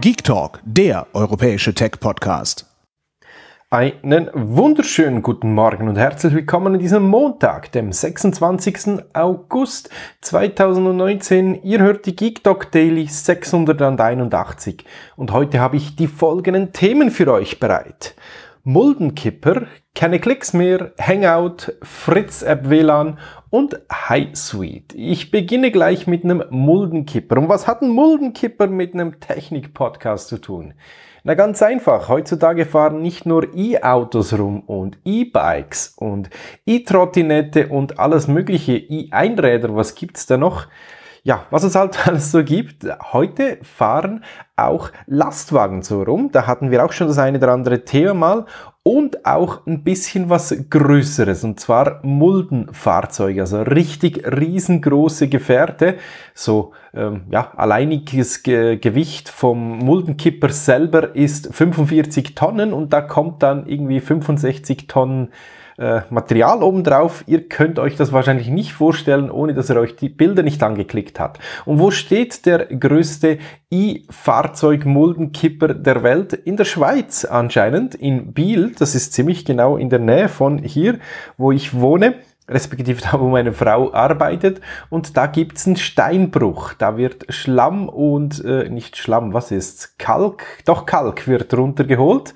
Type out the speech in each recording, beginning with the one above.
Geek Talk, der europäische Tech-Podcast. Einen wunderschönen guten Morgen und herzlich willkommen an diesem Montag, dem 26. August 2019. Ihr hört die Geek Talk Daily 681 und heute habe ich die folgenden Themen für euch bereit. Muldenkipper keine Klicks mehr, Hangout, Fritz-App WLAN und HiSuite. Ich beginne gleich mit einem Muldenkipper. Und was hat ein Muldenkipper mit einem Technik-Podcast zu tun? Na ganz einfach, heutzutage fahren nicht nur E-Autos rum und E-Bikes und E-Trottinette und alles mögliche, E-Einräder, was gibt's da noch? ja, was es halt alles so gibt. Heute fahren auch Lastwagen so rum. Da hatten wir auch schon das eine oder andere Thema mal und auch ein bisschen was Größeres, und zwar Muldenfahrzeuge, also richtig riesengroße Gefährte, so ähm, ja, alleiniges Ge Gewicht vom Muldenkipper selber ist 45 Tonnen und da kommt dann irgendwie 65 Tonnen äh, Material obendrauf. Ihr könnt euch das wahrscheinlich nicht vorstellen, ohne dass er euch die Bilder nicht angeklickt hat. Und wo steht der größte e fahrzeugmuldenkipper der Welt? In der Schweiz anscheinend, in Biel. Das ist ziemlich genau in der Nähe von hier, wo ich wohne respektive da, wo meine Frau arbeitet. Und da gibt's einen Steinbruch. Da wird Schlamm und, äh, nicht Schlamm, was ist's? Kalk, doch Kalk wird runtergeholt.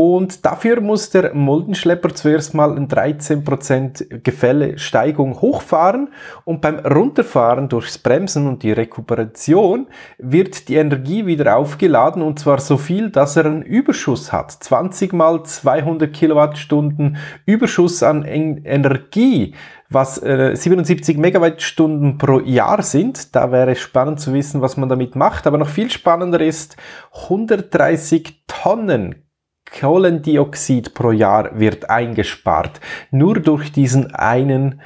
Und dafür muss der Moldenschlepper zuerst mal ein 13% Gefälle Steigung hochfahren und beim Runterfahren durchs Bremsen und die Rekuperation wird die Energie wieder aufgeladen und zwar so viel, dass er einen Überschuss hat. 20 mal 200 Kilowattstunden Überschuss an en Energie was äh, 77 Megawattstunden pro Jahr sind. Da wäre spannend zu wissen, was man damit macht. Aber noch viel spannender ist 130 Tonnen Kohlendioxid pro Jahr wird eingespart. Nur durch diesen einen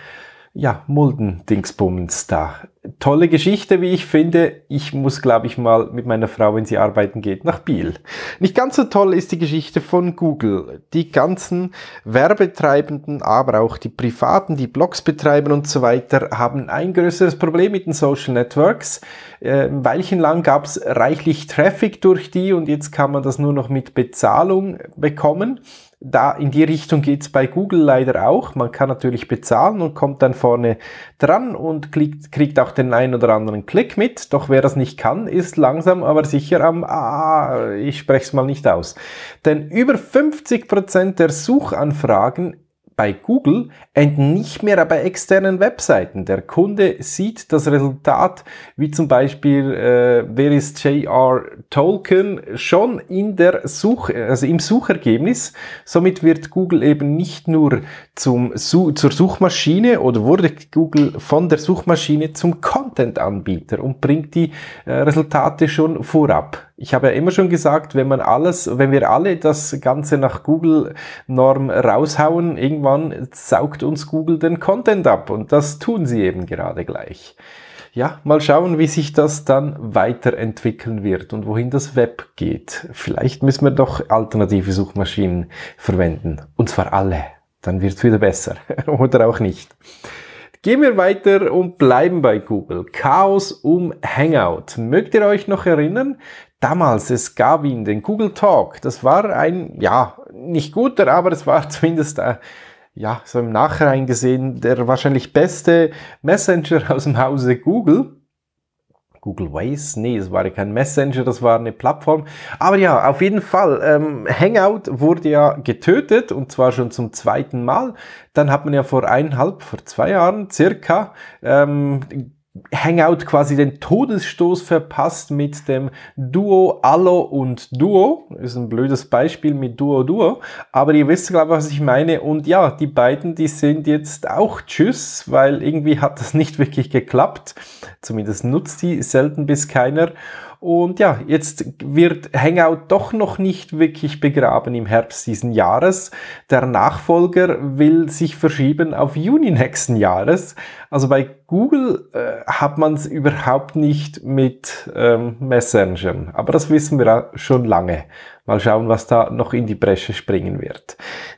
ja, Mulden-Dingsbums da. Tolle Geschichte, wie ich finde. Ich muss, glaube ich, mal mit meiner Frau, wenn sie arbeiten geht, nach Biel. Nicht ganz so toll ist die Geschichte von Google. Die ganzen Werbetreibenden, aber auch die Privaten, die Blogs betreiben und so weiter, haben ein größeres Problem mit den Social Networks. Äh, weilchenlang gab es reichlich Traffic durch die und jetzt kann man das nur noch mit Bezahlung bekommen da in die Richtung geht's bei Google leider auch. Man kann natürlich bezahlen und kommt dann vorne dran und klickt, kriegt auch den einen oder anderen Klick mit. Doch wer das nicht kann, ist langsam aber sicher am, ah, ich spreche es mal nicht aus. Denn über 50% der Suchanfragen bei Google und nicht mehr bei externen Webseiten. Der Kunde sieht das Resultat, wie zum Beispiel, äh, wer ist J.R. Tolkien, schon in der Such, also im Suchergebnis. Somit wird Google eben nicht nur zum, Su zur Suchmaschine oder wurde Google von der Suchmaschine zum Content-Anbieter und bringt die äh, Resultate schon vorab ich habe ja immer schon gesagt, wenn man alles, wenn wir alle das Ganze nach Google-Norm raushauen, irgendwann saugt uns Google den Content ab. Und das tun sie eben gerade gleich. Ja, mal schauen, wie sich das dann weiterentwickeln wird und wohin das Web geht. Vielleicht müssen wir doch alternative Suchmaschinen verwenden. Und zwar alle. Dann wird es wieder besser. Oder auch nicht. Gehen wir weiter und bleiben bei Google. Chaos um Hangout. Mögt ihr euch noch erinnern? damals, es gab ihn, den Google Talk. Das war ein, ja, nicht guter, aber es war zumindest, äh, ja, so im Nachhinein gesehen, der wahrscheinlich beste Messenger aus dem Hause Google. Google Ways? nee, es war ja kein Messenger, das war eine Plattform. Aber ja, auf jeden Fall, ähm, Hangout wurde ja getötet und zwar schon zum zweiten Mal. Dann hat man ja vor eineinhalb, vor zwei Jahren circa ähm, Hangout quasi den Todesstoß verpasst mit dem Duo Allo und Duo. Ist ein blödes Beispiel mit Duo Duo. Aber ihr wisst, glaube ich, was ich meine. Und ja, die beiden, die sind jetzt auch Tschüss, weil irgendwie hat das nicht wirklich geklappt. Zumindest nutzt die selten bis keiner. Und ja, jetzt wird Hangout doch noch nicht wirklich begraben im Herbst diesen Jahres. Der Nachfolger will sich verschieben auf Juni nächsten Jahres. Also bei Google äh, hat man es überhaupt nicht mit ähm, Messengern, aber das wissen wir schon lange. Mal schauen, was da noch in die Bresche springen wird.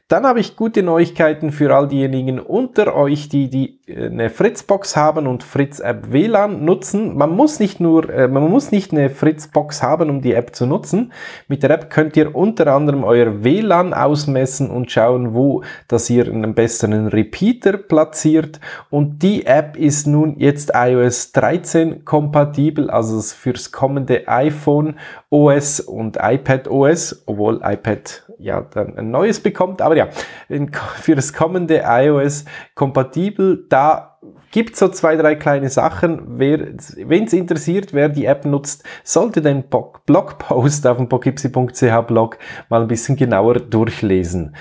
Dann habe ich gute Neuigkeiten für all diejenigen unter euch, die, die äh, eine Fritzbox haben und Fritz App WLAN nutzen. Man muss nicht nur, äh, man muss nicht eine Fritzbox haben, um die App zu nutzen. Mit der App könnt ihr unter anderem euer WLAN ausmessen und schauen, wo, dass ihr einen besseren Repeater platziert. Und die App ist ist nun jetzt iOS 13 kompatibel, also fürs kommende iPhone OS und iPad OS, obwohl iPad ja dann ein neues bekommt, aber ja, für das kommende iOS kompatibel. Da gibt so zwei, drei kleine Sachen. Wenn es interessiert, wer die App nutzt, sollte den Blogpost auf dem pokipsi.ch Blog mal ein bisschen genauer durchlesen.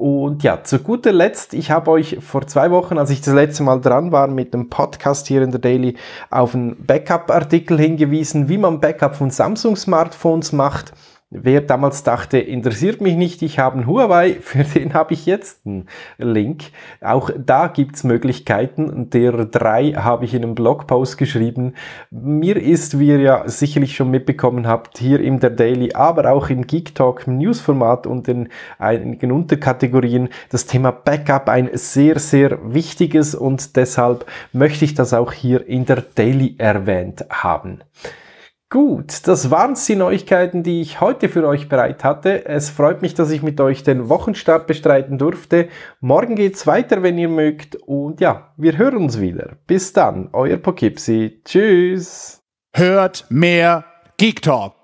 Und ja, zu guter Letzt, ich habe euch vor zwei Wochen, als ich das letzte Mal dran war mit dem Podcast hier in der Daily, auf einen Backup-Artikel hingewiesen, wie man Backup von Samsung-Smartphones macht. Wer damals dachte, interessiert mich nicht, ich habe einen Huawei, für den habe ich jetzt einen Link. Auch da gibt es Möglichkeiten. Der drei habe ich in einem Blogpost geschrieben. Mir ist, wie ihr ja sicherlich schon mitbekommen habt, hier in Der Daily, aber auch im Geek Talk Newsformat und in einigen Unterkategorien das Thema Backup ein sehr, sehr wichtiges und deshalb möchte ich das auch hier in der Daily erwähnt haben. Gut, das waren die Neuigkeiten, die ich heute für euch bereit hatte. Es freut mich, dass ich mit euch den Wochenstart bestreiten durfte. Morgen geht's weiter, wenn ihr mögt. Und ja, wir hören uns wieder. Bis dann, euer Pokipsi. Tschüss. Hört mehr Geek Talk.